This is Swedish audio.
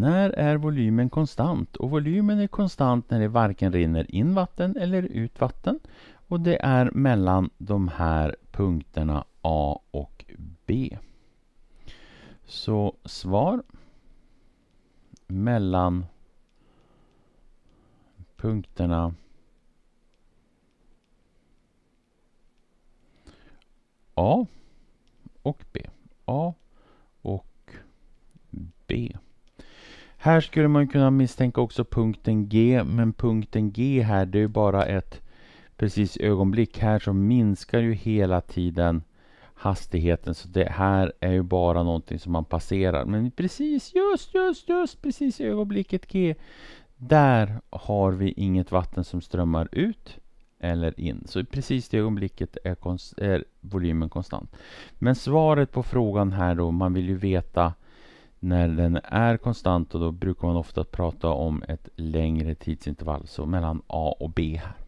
När är volymen konstant? Och volymen är konstant när det varken rinner in vatten eller ut vatten. Och det är mellan de här punkterna A och B. Så svar mellan punkterna A och B. A och B. Här skulle man kunna misstänka också punkten G, men punkten G här det är ju bara ett precis ögonblick. Här så minskar ju hela tiden hastigheten, så det här är ju bara någonting som man passerar. Men precis, just, just, just, precis i ögonblicket G, där har vi inget vatten som strömmar ut eller in. Så i precis det ögonblicket är, konst, är volymen konstant. Men svaret på frågan här då, man vill ju veta när den är konstant och då brukar man ofta prata om ett längre tidsintervall, så mellan A och B här.